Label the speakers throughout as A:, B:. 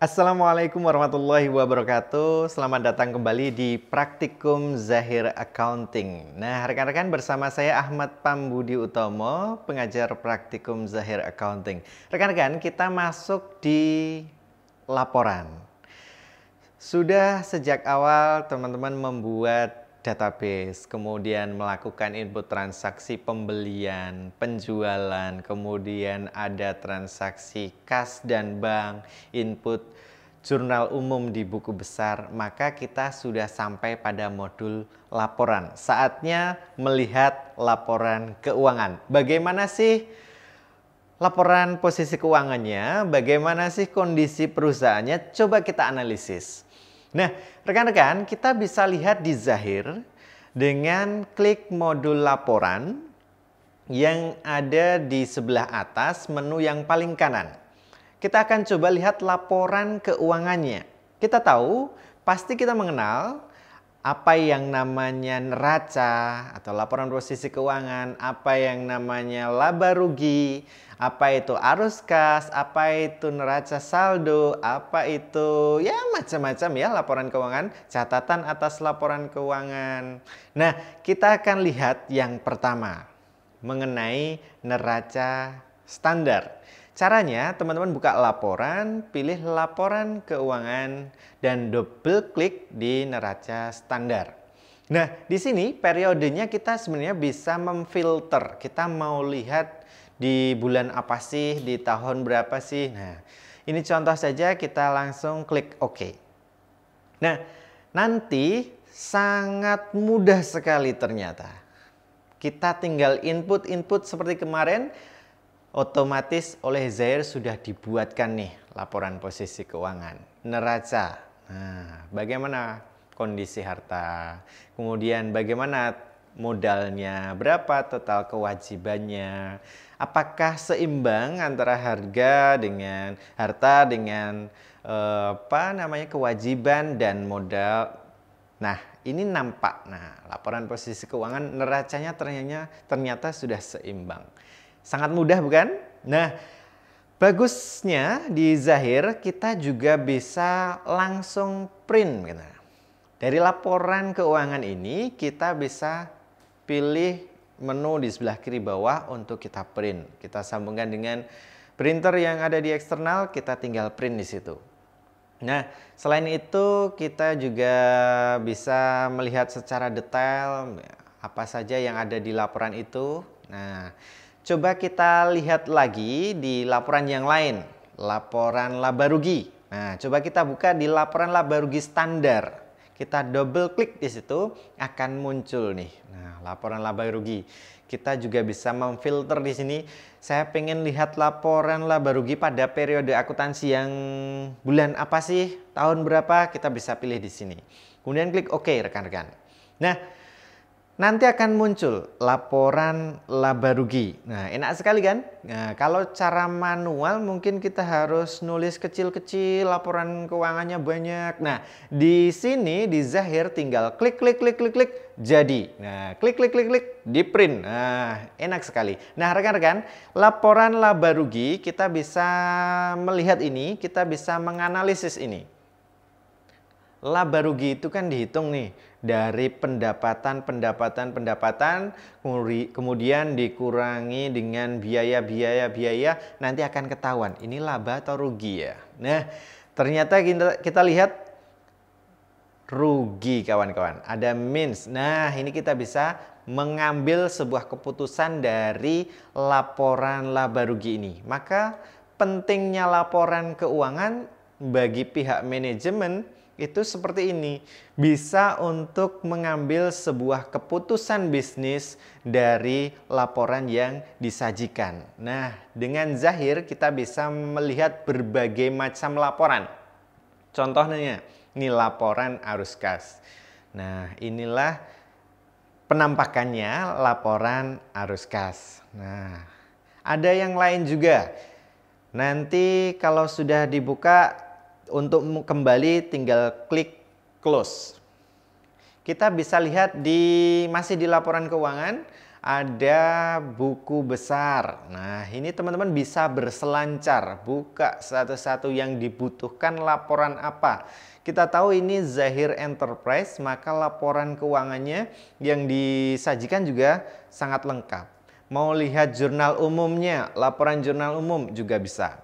A: Assalamualaikum warahmatullahi wabarakatuh. Selamat datang kembali di Praktikum Zahir Accounting. Nah, rekan-rekan bersama saya Ahmad Pambudi Utomo, pengajar Praktikum Zahir Accounting. Rekan-rekan, kita masuk di laporan. Sudah sejak awal teman-teman membuat database, kemudian melakukan input transaksi pembelian, penjualan, kemudian ada transaksi kas dan bank, input jurnal umum di buku besar, maka kita sudah sampai pada modul laporan. Saatnya melihat laporan keuangan. Bagaimana sih laporan posisi keuangannya? Bagaimana sih kondisi perusahaannya? Coba kita analisis. Nah, rekan-rekan, kita bisa lihat di Zahir dengan klik modul laporan yang ada di sebelah atas menu yang paling kanan. Kita akan coba lihat laporan keuangannya. Kita tahu, pasti kita mengenal apa yang namanya neraca atau laporan posisi keuangan, apa yang namanya laba rugi, apa itu arus kas, apa itu neraca saldo, apa itu ya macam-macam ya laporan keuangan, catatan atas laporan keuangan. Nah, kita akan lihat yang pertama mengenai neraca standar. Caranya, teman-teman buka laporan, pilih laporan keuangan, dan double klik di neraca standar. Nah, di sini periodenya kita sebenarnya bisa memfilter. Kita mau lihat di bulan apa sih, di tahun berapa sih. Nah, ini contoh saja kita langsung klik OK. Nah, nanti sangat mudah sekali ternyata. Kita tinggal input-input seperti kemarin, otomatis oleh Zair sudah dibuatkan nih laporan posisi keuangan neraca. Nah, bagaimana kondisi harta? Kemudian bagaimana modalnya? Berapa total kewajibannya? Apakah seimbang antara harga dengan harta dengan eh, apa namanya kewajiban dan modal? Nah, ini nampak. Nah, laporan posisi keuangan neracanya ternyata ternyata sudah seimbang. Sangat mudah bukan? Nah, bagusnya di Zahir kita juga bisa langsung print. Gitu. Dari laporan keuangan ini kita bisa pilih menu di sebelah kiri bawah untuk kita print. Kita sambungkan dengan printer yang ada di eksternal, kita tinggal print di situ. Nah, selain itu kita juga bisa melihat secara detail apa saja yang ada di laporan itu. Nah, Coba kita lihat lagi di laporan yang lain, laporan laba rugi. Nah, coba kita buka di laporan laba rugi standar. Kita double klik di situ akan muncul nih. Nah, laporan laba rugi. Kita juga bisa memfilter di sini. Saya pengen lihat laporan laba rugi pada periode akuntansi yang bulan apa sih, tahun berapa, kita bisa pilih di sini. Kemudian klik OK rekan-rekan. Nah, nanti akan muncul laporan laba rugi. Nah, enak sekali kan? Nah, kalau cara manual mungkin kita harus nulis kecil-kecil laporan keuangannya banyak. Nah, di sini di Zahir tinggal klik klik klik klik klik jadi. Nah, klik klik klik klik di print. Nah, enak sekali. Nah, rekan-rekan, laporan laba rugi kita bisa melihat ini, kita bisa menganalisis ini. Laba rugi itu kan dihitung nih dari pendapatan pendapatan pendapatan kemudian dikurangi dengan biaya biaya biaya nanti akan ketahuan ini laba atau rugi ya nah ternyata kita, kita lihat rugi kawan-kawan ada means nah ini kita bisa mengambil sebuah keputusan dari laporan laba rugi ini maka pentingnya laporan keuangan bagi pihak manajemen itu seperti ini, bisa untuk mengambil sebuah keputusan bisnis dari laporan yang disajikan. Nah, dengan zahir kita bisa melihat berbagai macam laporan. Contohnya, ini laporan arus kas. Nah, inilah penampakannya laporan arus kas. Nah, ada yang lain juga. Nanti kalau sudah dibuka untuk kembali tinggal klik close. Kita bisa lihat di masih di laporan keuangan ada buku besar. Nah, ini teman-teman bisa berselancar, buka satu-satu yang dibutuhkan laporan apa. Kita tahu ini Zahir Enterprise, maka laporan keuangannya yang disajikan juga sangat lengkap. Mau lihat jurnal umumnya, laporan jurnal umum juga bisa.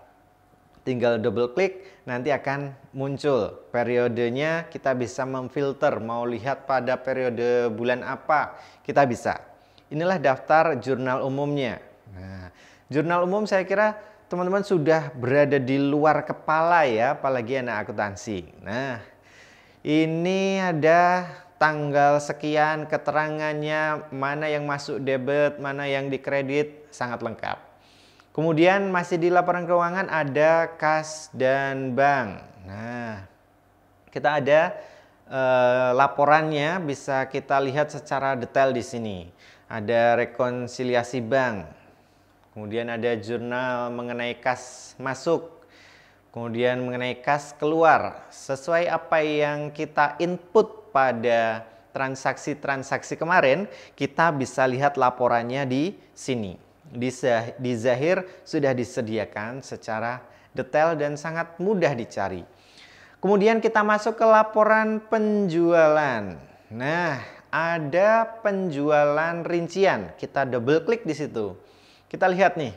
A: Tinggal double klik, nanti akan muncul periodenya kita bisa memfilter mau lihat pada periode bulan apa kita bisa inilah daftar jurnal umumnya nah, jurnal umum saya kira teman-teman sudah berada di luar kepala ya apalagi anak akuntansi nah ini ada tanggal sekian keterangannya mana yang masuk debit mana yang dikredit sangat lengkap Kemudian masih di laporan keuangan ada kas dan bank. Nah, kita ada eh, laporannya bisa kita lihat secara detail di sini. Ada rekonsiliasi bank. Kemudian ada jurnal mengenai kas masuk. Kemudian mengenai kas keluar sesuai apa yang kita input pada transaksi-transaksi kemarin, kita bisa lihat laporannya di sini di zahir sudah disediakan secara detail dan sangat mudah dicari. Kemudian kita masuk ke laporan penjualan. Nah, ada penjualan rincian. Kita double klik di situ. Kita lihat nih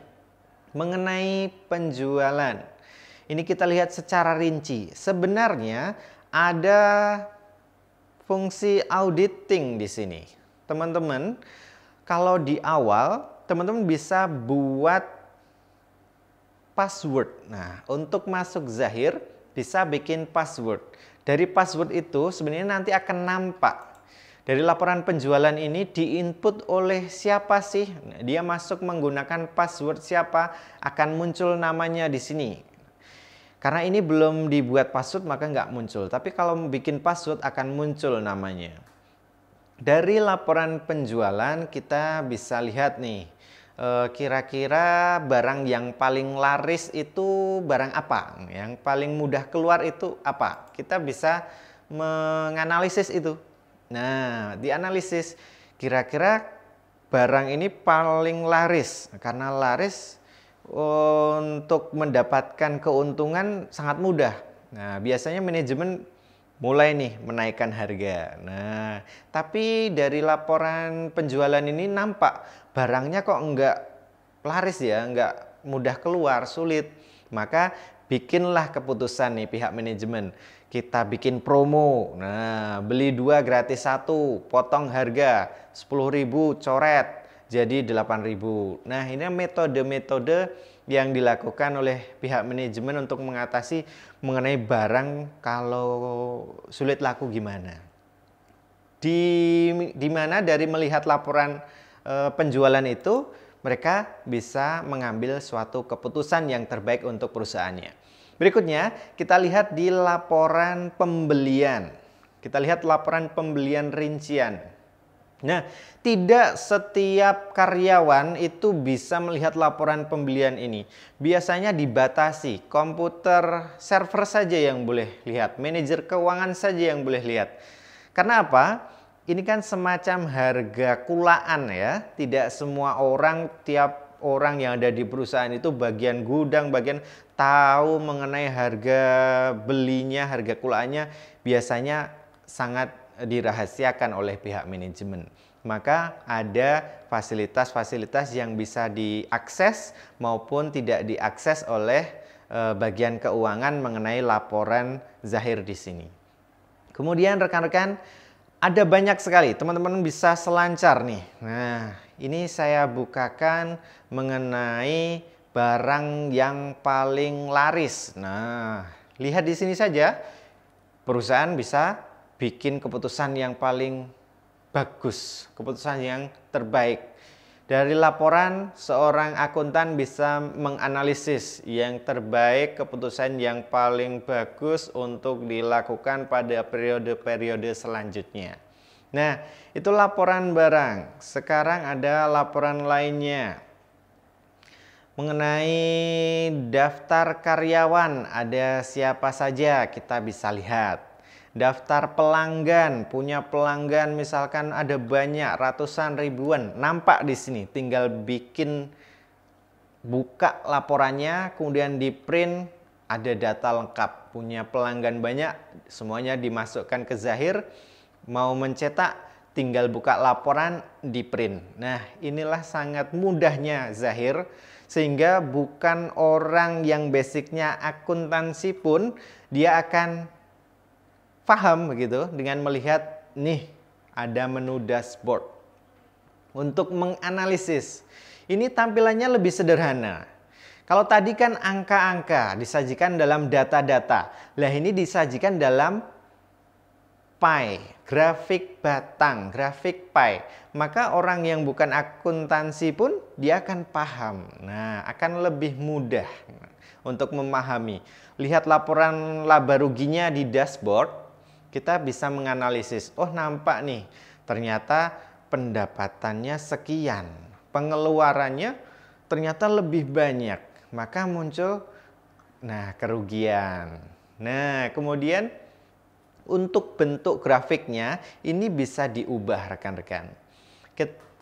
A: mengenai penjualan. Ini kita lihat secara rinci. Sebenarnya ada fungsi auditing di sini. Teman-teman, kalau di awal teman-teman bisa buat password. Nah, untuk masuk Zahir bisa bikin password. Dari password itu sebenarnya nanti akan nampak. Dari laporan penjualan ini diinput oleh siapa sih? dia masuk menggunakan password siapa akan muncul namanya di sini. Karena ini belum dibuat password maka nggak muncul. Tapi kalau bikin password akan muncul namanya. Dari laporan penjualan kita bisa lihat nih. Eh, kira-kira barang yang paling laris itu barang apa, yang paling mudah keluar itu apa. Kita bisa menganalisis itu. Nah, dianalisis kira-kira barang ini paling laris karena laris untuk mendapatkan keuntungan sangat mudah. Nah, biasanya manajemen mulai nih menaikkan harga. Nah, tapi dari laporan penjualan ini nampak barangnya kok enggak laris ya, enggak mudah keluar, sulit. Maka bikinlah keputusan nih pihak manajemen. Kita bikin promo. Nah, beli dua gratis satu, potong harga 10.000 coret jadi 8.000. Nah, ini metode-metode yang dilakukan oleh pihak manajemen untuk mengatasi mengenai barang kalau sulit laku gimana. Di, di dari melihat laporan e, penjualan itu mereka bisa mengambil suatu keputusan yang terbaik untuk perusahaannya. Berikutnya kita lihat di laporan pembelian. Kita lihat laporan pembelian rincian. Nah, tidak setiap karyawan itu bisa melihat laporan pembelian ini. Biasanya dibatasi, komputer server saja yang boleh lihat, manajer keuangan saja yang boleh lihat. Karena apa? Ini kan semacam harga kulaan ya. Tidak semua orang tiap orang yang ada di perusahaan itu bagian gudang, bagian tahu mengenai harga belinya, harga kulaannya biasanya sangat dirahasiakan oleh pihak manajemen. Maka ada fasilitas-fasilitas yang bisa diakses maupun tidak diakses oleh eh, bagian keuangan mengenai laporan zahir di sini. Kemudian rekan-rekan, ada banyak sekali teman-teman bisa selancar nih. Nah, ini saya bukakan mengenai barang yang paling laris. Nah, lihat di sini saja perusahaan bisa bikin keputusan yang paling bagus, keputusan yang terbaik. Dari laporan, seorang akuntan bisa menganalisis yang terbaik, keputusan yang paling bagus untuk dilakukan pada periode-periode selanjutnya. Nah, itu laporan barang. Sekarang ada laporan lainnya mengenai daftar karyawan. Ada siapa saja kita bisa lihat daftar pelanggan, punya pelanggan misalkan ada banyak ratusan ribuan, nampak di sini tinggal bikin buka laporannya kemudian di print ada data lengkap, punya pelanggan banyak, semuanya dimasukkan ke Zahir, mau mencetak tinggal buka laporan di print. Nah, inilah sangat mudahnya Zahir sehingga bukan orang yang basicnya akuntansi pun dia akan paham begitu dengan melihat nih ada menu dashboard untuk menganalisis. Ini tampilannya lebih sederhana. Kalau tadi kan angka-angka disajikan dalam data-data. Lah ini disajikan dalam pie, grafik batang, grafik pie. Maka orang yang bukan akuntansi pun dia akan paham. Nah, akan lebih mudah untuk memahami. Lihat laporan laba ruginya di dashboard kita bisa menganalisis, oh nampak nih ternyata pendapatannya sekian, pengeluarannya ternyata lebih banyak, maka muncul nah kerugian. Nah, kemudian untuk bentuk grafiknya ini bisa diubah rekan-rekan.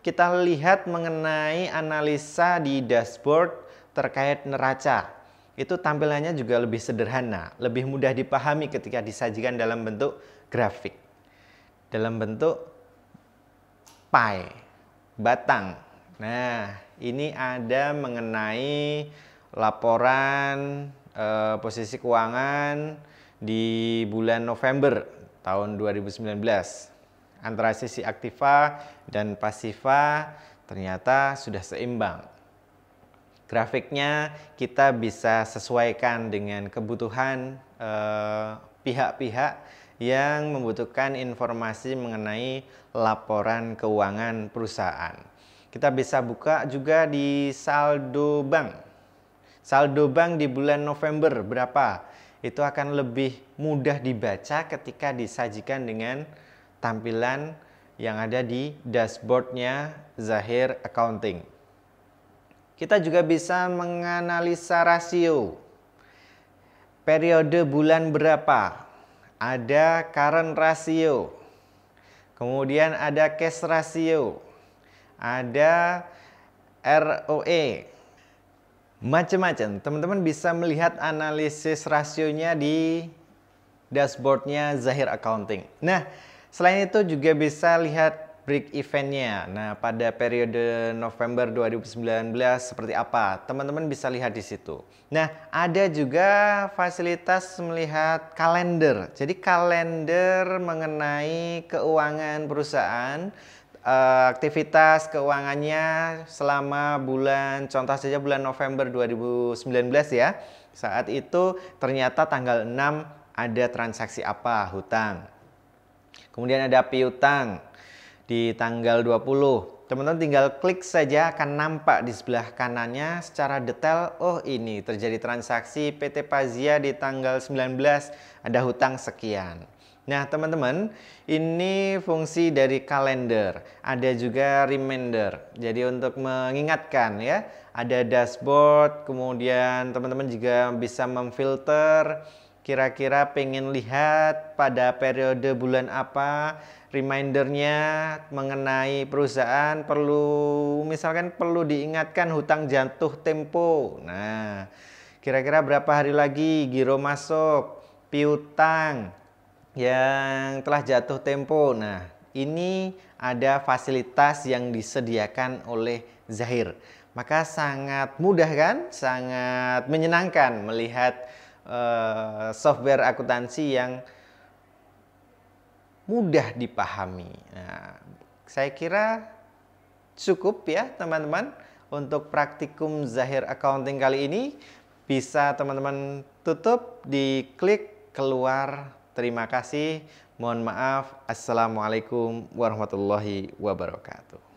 A: Kita lihat mengenai analisa di dashboard terkait neraca itu tampilannya juga lebih sederhana, lebih mudah dipahami ketika disajikan dalam bentuk grafik. Dalam bentuk pie, batang. Nah, ini ada mengenai laporan eh, posisi keuangan di bulan November tahun 2019. Antara sisi aktiva dan pasiva ternyata sudah seimbang. Grafiknya kita bisa sesuaikan dengan kebutuhan eh, pihak-pihak eh, yang membutuhkan informasi mengenai laporan keuangan perusahaan. Kita bisa buka juga di saldo bank. Saldo bank di bulan November berapa? Itu akan lebih mudah dibaca ketika disajikan dengan tampilan yang ada di dashboardnya Zahir Accounting. Kita juga bisa menganalisa rasio. Periode bulan berapa? Ada current ratio. Kemudian ada cash ratio. Ada ROE. Macam-macam. Teman-teman bisa melihat analisis rasionya di dashboardnya Zahir Accounting. Nah, selain itu juga bisa lihat break eventnya. Nah, pada periode November 2019 seperti apa? Teman-teman bisa lihat di situ. Nah, ada juga fasilitas melihat kalender. Jadi kalender mengenai keuangan perusahaan eh, aktivitas keuangannya selama bulan contoh saja bulan November 2019 ya. Saat itu ternyata tanggal 6 ada transaksi apa hutang. Kemudian ada piutang, di tanggal 20. Teman-teman tinggal klik saja akan nampak di sebelah kanannya secara detail, oh ini terjadi transaksi PT Pazia di tanggal 19 ada hutang sekian. Nah, teman-teman, ini fungsi dari kalender. Ada juga reminder. Jadi untuk mengingatkan ya, ada dashboard, kemudian teman-teman juga bisa memfilter kira-kira pengen lihat pada periode bulan apa remindernya mengenai perusahaan perlu misalkan perlu diingatkan hutang jatuh tempo nah kira-kira berapa hari lagi giro masuk piutang yang telah jatuh tempo nah ini ada fasilitas yang disediakan oleh Zahir maka sangat mudah kan sangat menyenangkan melihat Eh, software akuntansi yang mudah dipahami. Nah, saya kira cukup ya teman-teman untuk praktikum zahir accounting kali ini bisa teman-teman tutup di klik keluar. Terima kasih. Mohon maaf. Assalamualaikum warahmatullahi wabarakatuh.